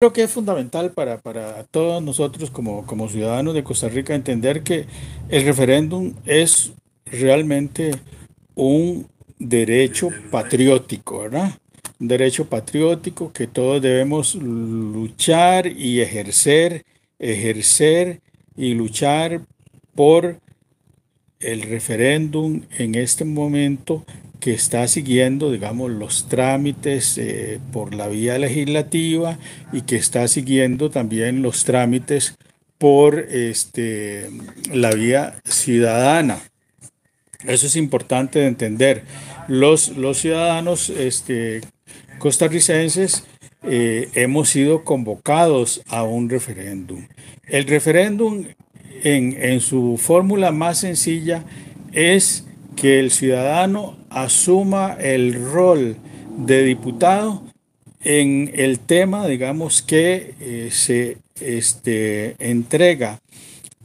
creo que es fundamental para, para todos nosotros como, como ciudadanos de Costa Rica entender que el referéndum es realmente un derecho patriótico, ¿verdad? Un derecho patriótico que todos debemos luchar y ejercer, ejercer y luchar por el referéndum en este momento que está siguiendo, digamos, los trámites eh, por la vía legislativa y que está siguiendo también los trámites por este, la vía ciudadana. Eso es importante de entender. Los, los ciudadanos este, costarricenses eh, hemos sido convocados a un referéndum. El referéndum en, en su fórmula más sencilla es que el ciudadano asuma el rol de diputado en el tema, digamos, que eh, se este, entrega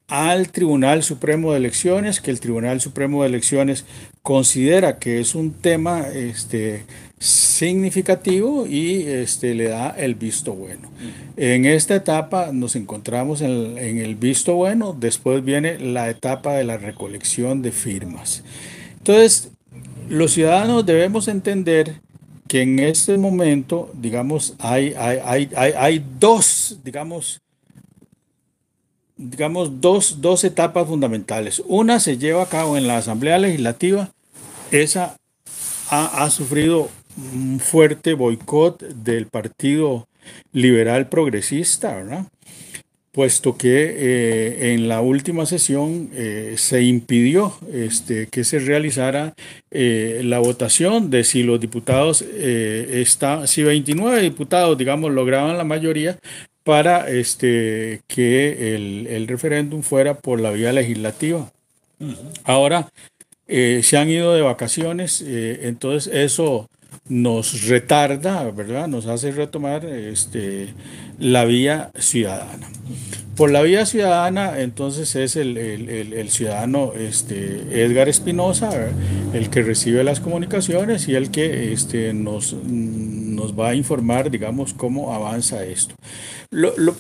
al Tribunal Supremo de Elecciones, que el Tribunal Supremo de Elecciones considera que es un tema este, significativo y este, le da el visto bueno. En esta etapa nos encontramos en el visto bueno, después viene la etapa de la recolección de firmas. Entonces, los ciudadanos debemos entender que en este momento, digamos, hay, dos, digamos, digamos dos, etapas fundamentales. Una se lleva a cabo en la Asamblea Legislativa, esa ha, ha sufrido un fuerte boicot del Partido Liberal Progresista, ¿verdad? puesto que eh, en la última sesión eh, se impidió este, que se realizara eh, la votación de si los diputados, está, si 29 diputados, digamos, lograban la mayoría para este, que el referéndum fuera por la vía legislativa. Ahora se han ido de vacaciones, entonces eso nos retarda, ¿verdad? Nos hace retomar este, la vía ciudadana. Por la vía ciudadana, entonces es el, el, el, ciudadano este, Edgar Espinosa, el que recibe las comunicaciones y el que este, nos, nos va a informar, digamos, cómo avanza esto.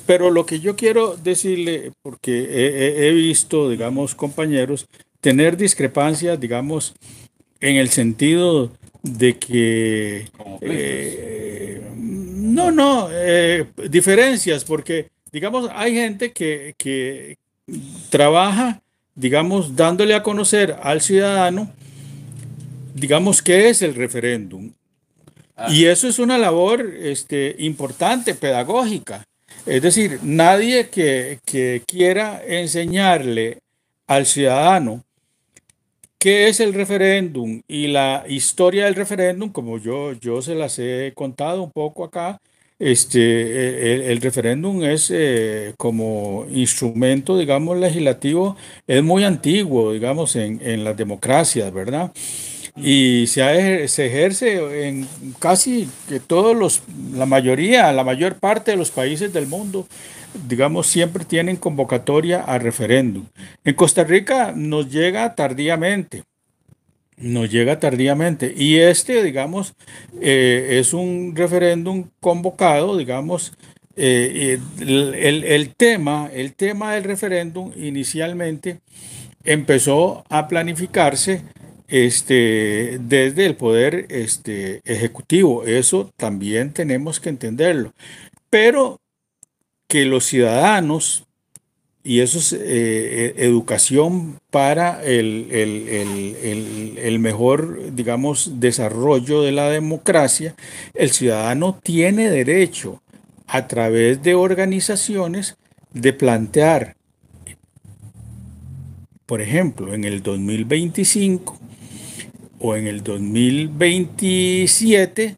pero lo que yo quiero decirle, porque he visto, digamos, compañeros, tener discrepancias, digamos, en el sentido de que... Eh, no, no, eh, diferencias, porque digamos, hay gente que, trabaja, digamos, dándole a conocer al ciudadano, digamos, qué es el referéndum. Ah. Y eso es una labor este, importante, pedagógica. Es decir, nadie que quiera enseñarle al ciudadano ¿Qué es el referéndum? Y la historia del referéndum, como yo, yo se las he contado un poco acá, este, e, el, referéndum es eh, como instrumento, digamos, legislativo, es muy antiguo, digamos, en, en las democracias, ¿verdad? Y se, se ejerce en casi que todos los, la mayoría, la mayor parte de los países del mundo digamos, siempre tienen convocatoria a referéndum. En Costa Rica nos llega tardíamente, nos llega tardíamente. Y este, digamos, eh, es un referéndum convocado, digamos, eh, eh, el, tema, el tema del referéndum inicialmente empezó a planificarse este, desde el poder este, ejecutivo. Eso también tenemos que entenderlo. Pero que los ciudadanos, y eso es eh, eh, educación para el, el, mejor, digamos, desarrollo de la democracia, el ciudadano tiene derecho a través de organizaciones de plantear, por ejemplo, en el 2025 o en el 2027,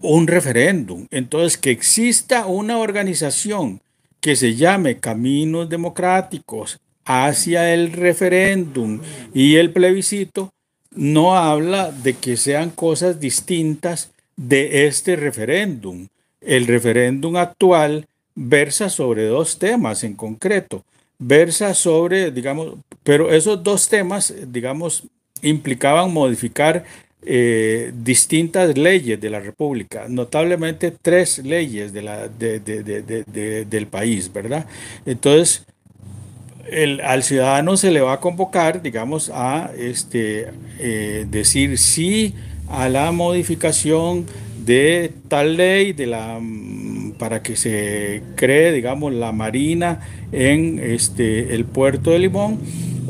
un referéndum. Entonces, que exista una organización que se llame Caminos Democráticos hacia el referéndum y el plebiscito, no habla de que sean cosas distintas de este referéndum. El referéndum actual versa sobre dos temas en concreto. Versa sobre, digamos, pero esos dos temas, digamos, implicaban modificar eh, distintas leyes de la República, notablemente tres leyes del país, ¿verdad? Entonces, al ciudadano se le va a convocar, digamos, a este, eh, decir sí a la modificación de tal ley de la, mm, para que se cree, digamos, la marina en este, el puerto de Limón.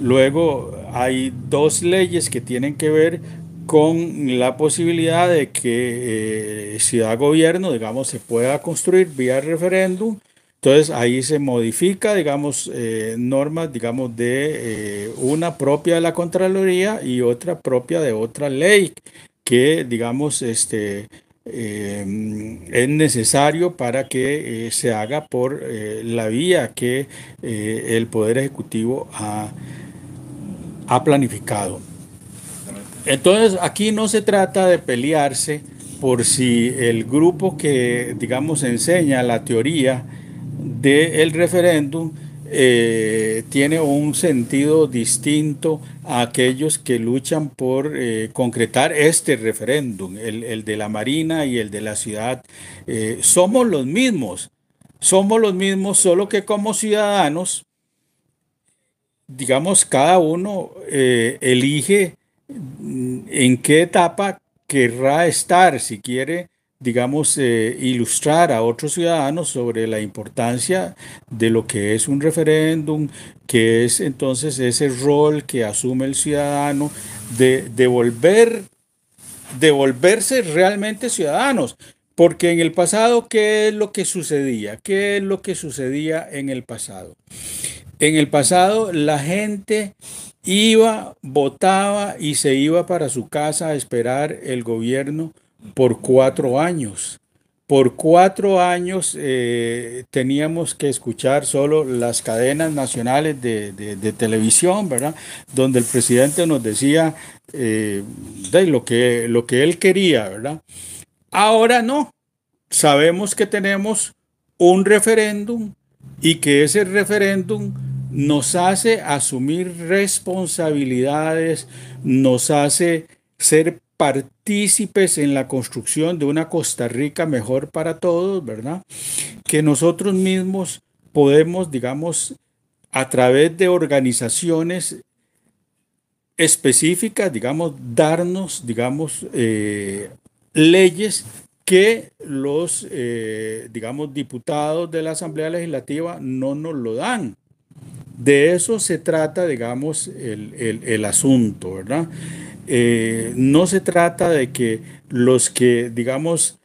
Luego hay dos leyes que tienen que ver con la posibilidad de que eh, si ciudad-gobierno, digamos, se pueda construir vía referéndum. Entonces ahí se modifica, digamos, eh, normas, digamos, de eh, una propia de la Contraloría y otra propia de otra ley que, digamos, este, es necesario para que se haga por la vía que el Poder Ejecutivo ha planificado. Entonces, aquí no se trata de pelearse por si el grupo que, digamos, enseña la teoría del referéndum eh, tiene un sentido distinto a aquellos que luchan por eh, concretar este referéndum, el, de la Marina y el de la ciudad. Eh, somos los mismos, somos los mismos, solo que como ciudadanos, digamos, cada uno elige en qué etapa querrá estar si quiere digamos, eh, ilustrar a otros ciudadanos sobre la importancia de lo que es un referéndum, que es entonces ese rol que asume el ciudadano de, devolver de volverse realmente ciudadanos. Porque en el pasado, ¿qué es lo que sucedía? ¿Qué es lo que sucedía en el pasado? En el pasado la gente iba, votaba y se iba para su casa a esperar el gobierno por cuatro años. Por cuatro años eh, teníamos que escuchar solo las cadenas nacionales de, televisión, ¿verdad? Donde el presidente nos decía eh, lo, que, lo que él quería, ¿verdad? Ahora no. Sabemos que tenemos un referéndum y que ese referéndum nos hace asumir responsabilidades, nos hace ser partícipes en la construcción de una Costa Rica mejor para todos, ¿verdad? Que nosotros mismos podemos, digamos, a través de organizaciones específicas, digamos, darnos, digamos, eh, leyes que los, eh, digamos, diputados de la Asamblea Legislativa no nos lo dan, de eso se trata, digamos, el, asunto, ¿verdad? Eh, no se trata de que los que, digamos,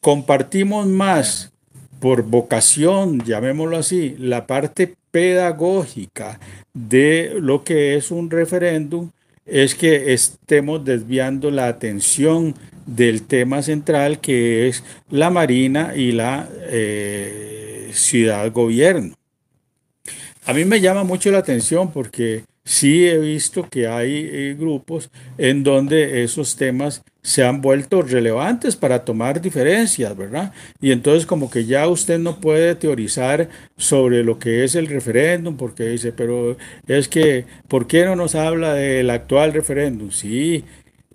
compartimos más por vocación, llamémoslo así, la parte pedagógica de lo que es un referéndum, es que estemos desviando la atención del tema central que es la Marina y la eh, ciudad-gobierno. A mí me llama mucho la atención porque sí he visto que hay eh, grupos en donde esos temas se han vuelto relevantes para tomar diferencias, ¿verdad? Y entonces como que ya usted no puede teorizar sobre lo que es el referéndum, porque dice, pero es que, ¿por qué no nos habla del actual referéndum? Sí,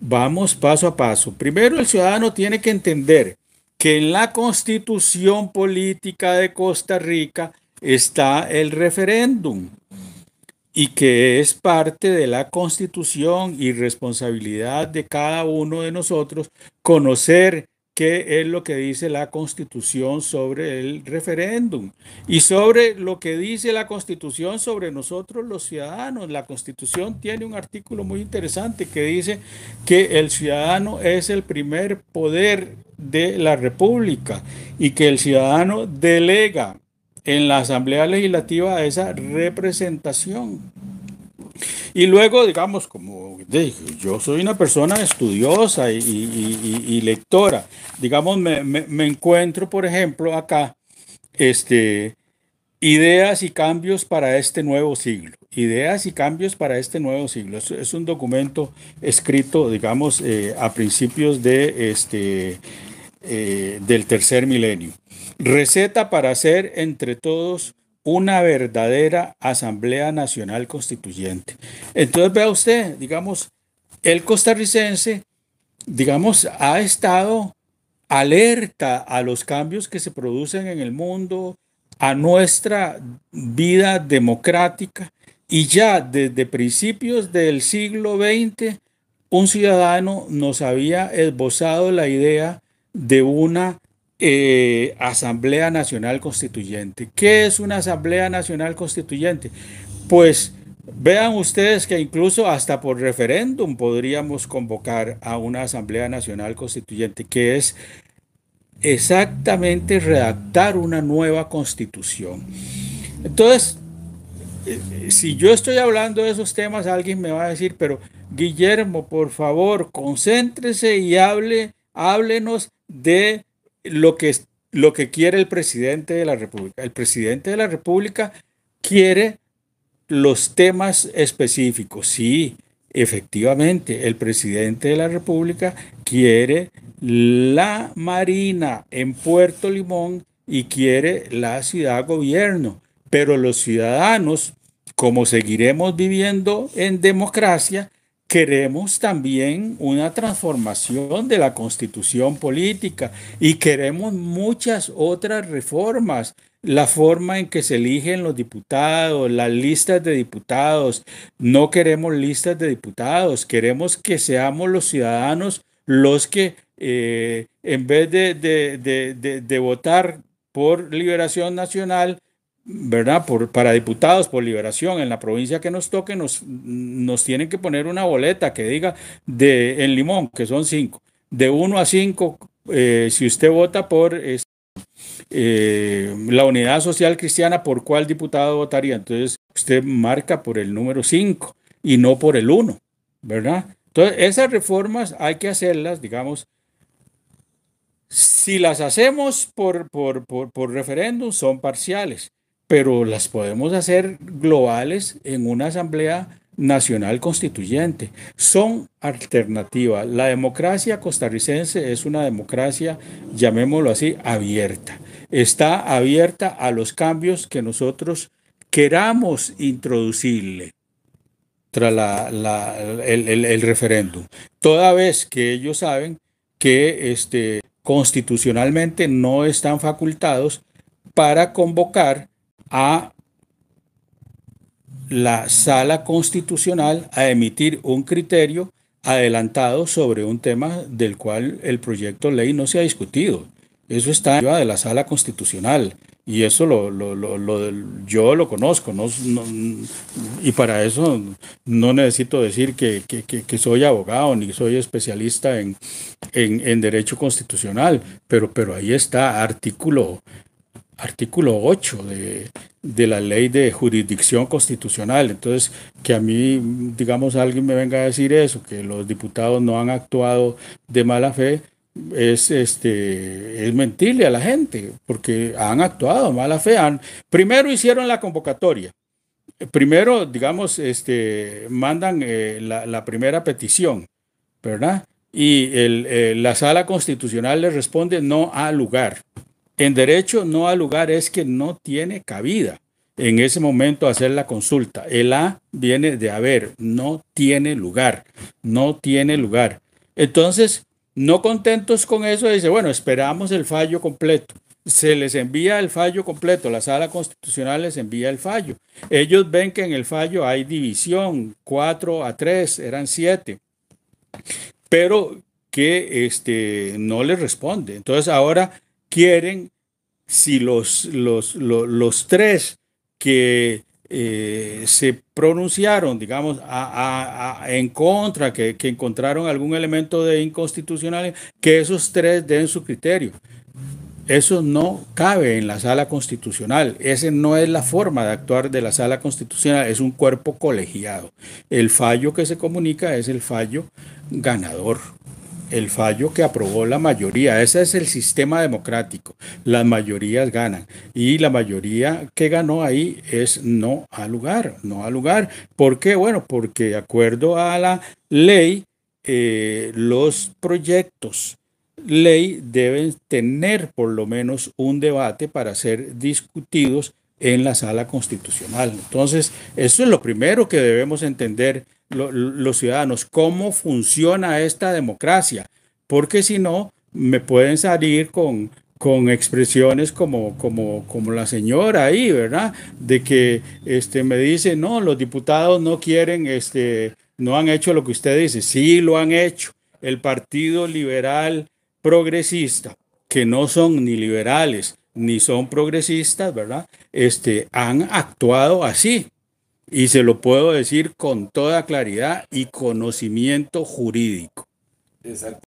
vamos paso a paso. Primero el ciudadano tiene que entender que en la constitución política de Costa Rica, está el referéndum y que es parte de la constitución y responsabilidad de cada uno de nosotros conocer qué es lo que dice la constitución sobre el referéndum y sobre lo que dice la constitución sobre nosotros los ciudadanos. La constitución tiene un artículo muy interesante que dice que el ciudadano es el primer poder de la república y que el ciudadano delega en la Asamblea Legislativa esa representación. Y luego, digamos, como yo soy una persona estudiosa y, lectora, digamos, me, encuentro, por ejemplo, acá, este, ideas y cambios para este nuevo siglo. Ideas y cambios para este nuevo siglo. Es, un documento escrito, digamos, eh, a principios de, este, eh, del tercer milenio. Receta para hacer entre todos una verdadera Asamblea Nacional Constituyente. Entonces vea usted, digamos, el costarricense, digamos, ha estado alerta a los cambios que se producen en el mundo, a nuestra vida democrática y ya desde principios del siglo XX un ciudadano nos había esbozado la idea de una eh, Asamblea Nacional Constituyente. ¿Qué es una Asamblea Nacional Constituyente? Pues vean ustedes que incluso hasta por referéndum podríamos convocar a una Asamblea Nacional Constituyente, que es exactamente redactar una nueva constitución. Entonces, eh, si yo estoy hablando de esos temas, alguien me va a decir, pero Guillermo, por favor, concéntrese y hable, háblenos de lo que, lo que quiere el presidente de la República. El presidente de la República quiere los temas específicos. Sí, efectivamente, el presidente de la República quiere la Marina en Puerto Limón y quiere la ciudad gobierno. Pero los ciudadanos, como seguiremos viviendo en democracia, queremos también una transformación de la constitución política y queremos muchas otras reformas. La forma en que se eligen los diputados, las listas de diputados. No queremos listas de diputados, queremos que seamos los ciudadanos los que eh, en vez de votar por liberación nacional, ¿verdad? Por, para diputados por liberación en la provincia que nos toque, nos, nos tienen que poner una boleta que diga de en Limón, que son cinco, de uno a cinco, eh, si usted vota por eh, la unidad social cristiana, ¿por cuál diputado votaría? Entonces usted marca por el número cinco y no por el uno, ¿verdad? Entonces esas reformas hay que hacerlas, digamos, si las hacemos por, por, por referéndum, son parciales pero las podemos hacer globales en una asamblea nacional constituyente. Son alternativas. La democracia costarricense es una democracia, llamémoslo así, abierta. Está abierta a los cambios que nosotros queramos introducirle tras el, referéndum. Toda vez que ellos saben que este, constitucionalmente no están facultados para convocar a la sala constitucional a emitir un criterio adelantado sobre un tema del cual el proyecto ley no se ha discutido. Eso está de la sala constitucional y eso lo, yo lo conozco y para eso no necesito decir que, soy abogado ni soy especialista en, en, derecho constitucional, pero, pero ahí está, artículo artículo 8 de, la ley de jurisdicción constitucional. Entonces, que a mí, digamos, alguien me venga a decir eso, que los diputados no han actuado de mala fe, es, este, es mentirle a la gente, porque han actuado de mala fe. Han, primero hicieron la convocatoria. Primero, digamos, este, mandan eh, la, primera petición, ¿verdad? Y el, eh, la sala constitucional le responde no a lugar. En derecho no a lugar es que no tiene cabida en ese momento hacer la consulta. El A viene de haber, no tiene lugar, no tiene lugar. Entonces, no contentos con eso, dice, bueno, esperamos el fallo completo. Se les envía el fallo completo, la sala constitucional les envía el fallo. Ellos ven que en el fallo hay división, 4 a 3, eran siete pero que este, no les responde. Entonces ahora quieren, si los, los, tres que eh, se pronunciaron, digamos, en contra, que, que, encontraron algún elemento de inconstitucional, que esos tres den su criterio. Eso no cabe en la sala constitucional. Esa no es la forma de actuar de la sala constitucional. Es un cuerpo colegiado. El fallo que se comunica es el fallo ganador el fallo que aprobó la mayoría. Ese es el sistema democrático. Las mayorías ganan. Y la mayoría que ganó ahí es no al lugar, no a lugar. ¿Por qué? Bueno, porque de acuerdo a la ley, eh, los proyectos ley deben tener por lo menos un debate para ser discutidos en la sala constitucional. Entonces, eso es lo primero que debemos entender los ciudadanos, cómo funciona esta democracia, porque si no, me pueden salir con, con expresiones como, como, como la señora ahí, ¿verdad? De que este, me dice, no, los diputados no quieren, este, no han hecho lo que usted dice, sí lo han hecho, el Partido Liberal Progresista, que no son ni liberales ni son progresistas, ¿verdad? Este, han actuado así. Y se lo puedo decir con toda claridad y conocimiento jurídico. Exacto.